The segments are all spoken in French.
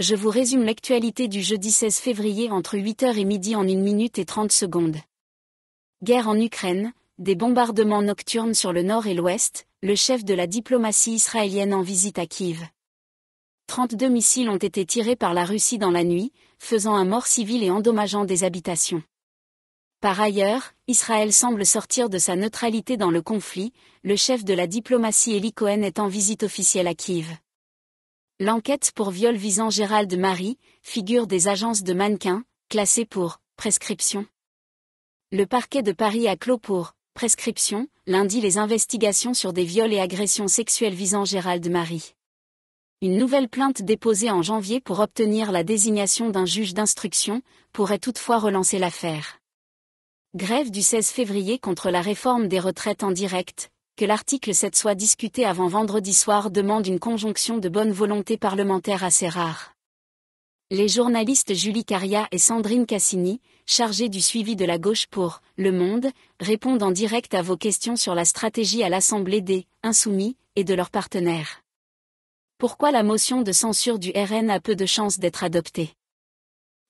je vous résume l'actualité du jeudi 16 février entre 8h et midi en 1 minute et 30 secondes. Guerre en Ukraine, des bombardements nocturnes sur le nord et l'ouest, le chef de la diplomatie israélienne en visite à Kiev. 32 missiles ont été tirés par la Russie dans la nuit, faisant un mort civil et endommageant des habitations. Par ailleurs, Israël semble sortir de sa neutralité dans le conflit, le chef de la diplomatie Eli est en visite officielle à Kiev. L'enquête pour viol visant Gérald Marie, figure des agences de mannequins, classée pour prescription. Le parquet de Paris a clos pour prescription lundi les investigations sur des viols et agressions sexuelles visant Gérald Marie. Une nouvelle plainte déposée en janvier pour obtenir la désignation d'un juge d'instruction pourrait toutefois relancer l'affaire. Grève du 16 février contre la réforme des retraites en direct, que l'article 7 soit discuté avant vendredi soir demande une conjonction de bonne volonté parlementaire assez rare. Les journalistes Julie Caria et Sandrine Cassini, chargées du suivi de la gauche pour Le Monde, répondent en direct à vos questions sur la stratégie à l'Assemblée des Insoumis et de leurs partenaires. Pourquoi la motion de censure du RN a peu de chances d'être adoptée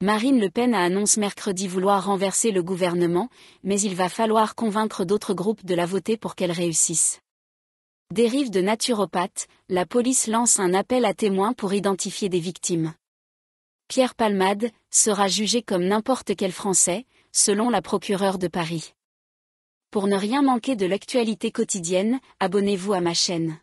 Marine Le Pen a annoncé mercredi vouloir renverser le gouvernement, mais il va falloir convaincre d'autres groupes de la voter pour qu'elle réussisse. Dérive de naturopathe, la police lance un appel à témoins pour identifier des victimes. Pierre Palmade sera jugé comme n'importe quel Français, selon la procureure de Paris. Pour ne rien manquer de l'actualité quotidienne, abonnez-vous à ma chaîne.